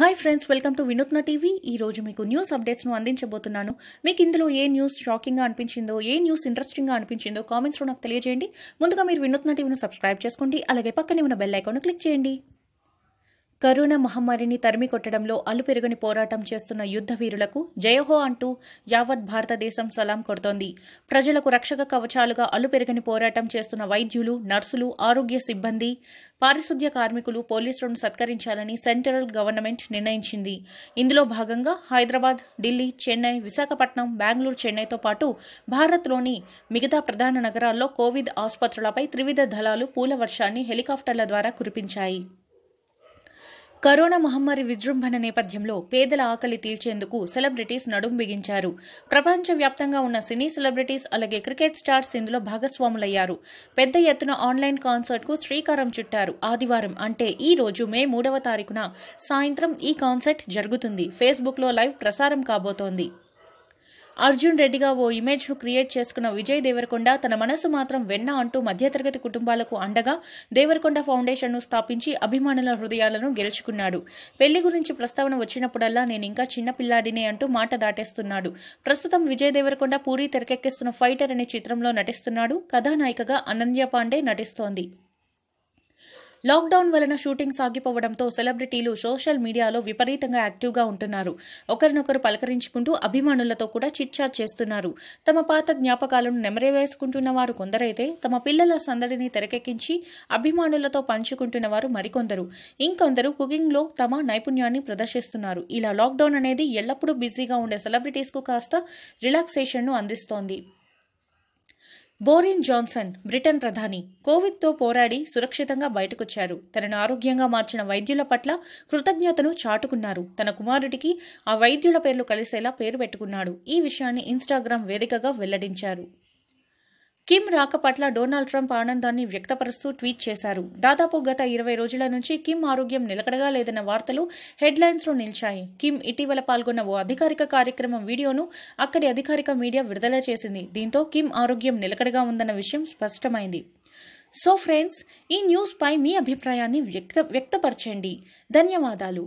hi friends welcome to Vinutna TV ఈ రోజు మీకు న్యూస్ అప్డేట్స్ను అందించబోతున్నాను మీకు ఇందులో ఏ న్యూస్ షాకింగ్గా అనిపించిందో ఏ న్యూస్ ఇంట్రెస్టింగ్గా అనిపించిందో కామెంట్స్లో నాకు తెలియజేయండి ముందుగా మీరు వినూత్న టీవీను సబ్స్క్రైబ్ చేసుకోండి అలాగే పక్కనే ఉన్న బెల్ ఐకాన్ క్లిక్ చేయండి కరోనా మహమ్మారిని తరిమి కొట్టడంలో అలుపెరుగని పోరాటం చేస్తున్న యుద్ధ వీరులకు జయహో అంటూ యావత్ భారతదేశం సలాం కొడుతోంది ప్రజలకు రక్షక కవచాలుగా అలుపెరుగని పోరాటం చేస్తున్న వైద్యులు నర్సులు ఆరోగ్య సిబ్బంది పారిశుద్ధ్య కార్మికులు పోలీసులను సత్కరించాలని సెంట్రల్ గవర్నమెంట్ నిర్ణయించింది ఇందులో భాగంగా హైదరాబాద్ ఢిల్లీ చెన్నై విశాఖపట్నం బెంగళూరు చెన్నైతో పాటు భారత్లోని మిగతా ప్రధాన నగరాల్లో కోవిడ్ ఆసుపత్రులపై త్రివిధ దళాలు పూల వర్షాన్ని హెలికాప్టర్ల ద్వారా కురిపించాయి కరోనా మహమ్మారి విజృంభణ నేపథ్యంలో పేదల ఆకలి తీర్చేందుకు సెలబ్రిటీస్ నడుం బిగించారు ప్రపంచవ్యాప్తంగా ఉన్న సినీ సెలబ్రిటీస్ అలాగే క్రికెట్ స్టార్స్ ఇందులో భాగస్వాములయ్యారు పెద్ద ఎత్తున ఆన్లైన్ కు శ్రీకారం చుట్టారు ఆదివారం అంటే ఈ రోజు మే మూడవ తారీఖున సాయంత్రం ఈ కాన్సర్ట్ జరుగుతుంది ఫేస్బుక్లో లైవ్ ప్రసారం కాబోతోంది అర్జున్ రెడ్డిగా ఓ ను క్రియేట్ చేసుకున్న విజయ్ దేవరకొండ తన మనసు మాత్రం వెన్న అంటూ మధ్యతరగతి కుటుంబాలకు అండగా దేవరకొండ ఫౌండేషన్ను స్థాపించి అభిమానుల హృదయాలను గెలుచుకున్నాడు పెళ్లి గురించి ప్రస్తావన వచ్చినప్పుడల్లా నేను ఇంకా చిన్నపిల్లాడినే అంటూ మాట దాటేస్తున్నాడు ప్రస్తుతం విజయ్ దేవరకొండ పూరి తెరకెక్కిస్తున్న ఫైటర్ అనే చిత్రంలో నటిస్తున్నాడు కథానాయికగా అనన్య పాండే నటిస్తోంది లాక్డౌన్ వలన షూటింగ్ సాగిపోవడంతో సెలబ్రిటీలు సోషల్ మీడియాలో విపరీతంగా యాక్టివ్గా ఉంటున్నారు ఒకరినొకరు పలకరించుకుంటూ అభిమానులతో కూడా చిట్చాట్ చేస్తున్నారు తమ పాత జ్ఞాపకాలను నెమరేవేసుకుంటున్న వారు కొందరైతే తమ పిల్లల సందడిని తెరకెక్కించి అభిమానులతో పంచుకుంటున్న వారు మరికొందరు ఇంకొందరు కుకింగ్లో తమ నైపుణ్యాన్ని ప్రదర్శిస్తున్నారు ఇలా లాక్డౌన్ అనేది ఎల్లప్పుడూ బిజీగా ఉండే సెలబ్రిటీస్కు కాస్త రిలాక్సేషన్ను అందిస్తోంది బోరిన్ జాన్సన్ బ్రిటన్ ప్రధాని కోవిడ్తో పోరాడి సురక్షితంగా బయటకొచ్చారు తనను ఆరోగ్యంగా మార్చిన వైద్యుల పట్ల కృతజ్ఞతను చాటుకున్నారు తన కుమారుడికి ఆ వైద్యుల పేర్లు కలిసేలా పేరు పెట్టుకున్నాడు ఈ విషయాన్ని ఇన్స్టాగ్రామ్ వేదికగా వెల్లడించారు కిమ్ రాక పట్ల డొనాల్డ్ ట్రంప్ ఆనందాన్ని వ్యక్తపరుస్తూ ట్వీట్ చేశారు దాదాపు గత ఇరవై రోజుల నుంచి కిమ్ ఆరోగ్యం నిలకడగా లేదన్న వార్తలు హెడ్లైన్స్లో నిలిచాయి కిమ్ ఇటీవల పాల్గొన్న ఓ అధికారిక కార్యక్రమం వీడియోను అక్కడి అధికారిక మీడియా విడుదల చేసింది దీంతో కిమ్ ఆరోగ్యం నిలకడగా ఉందన్న విషయం స్పష్టమైంది సో ఫ్రెండ్స్ ఈ న్యూస్పై మీ అభిప్రాయాన్ని వ్యక్త వ్యక్తపరచండి ధన్యవాదాలు